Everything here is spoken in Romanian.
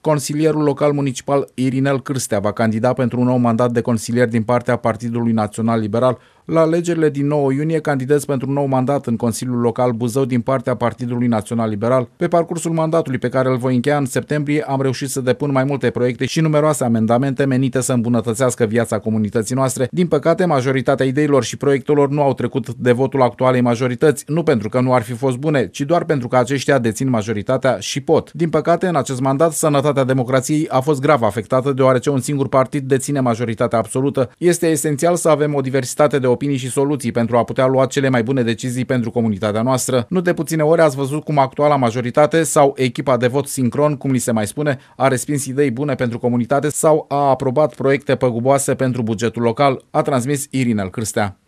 Consilierul local municipal Irinel Cârstea va candida pentru un nou mandat de consilier din partea Partidului Național Liberal, la alegerile din 9 iunie candidez pentru un nou mandat în Consiliul Local Buzău din partea Partidului Național Liberal. Pe parcursul mandatului pe care îl voi încheia în septembrie am reușit să depun mai multe proiecte și numeroase amendamente menite să îmbunătățească viața comunității noastre. Din păcate, majoritatea ideilor și proiectelor nu au trecut de votul actualei majorități, nu pentru că nu ar fi fost bune, ci doar pentru că aceștia dețin majoritatea și pot. Din păcate, în acest mandat, sănătatea democrației a fost grav afectată deoarece un singur partid deține majoritatea absolută. Este esențial să avem o diversitate de opinii și soluții pentru a putea lua cele mai bune decizii pentru comunitatea noastră. Nu de puține ori ați văzut cum actuala majoritate sau echipa de vot sincron, cum li se mai spune, a respins idei bune pentru comunitate sau a aprobat proiecte păguboase pentru bugetul local, a transmis Irinel Cârstea.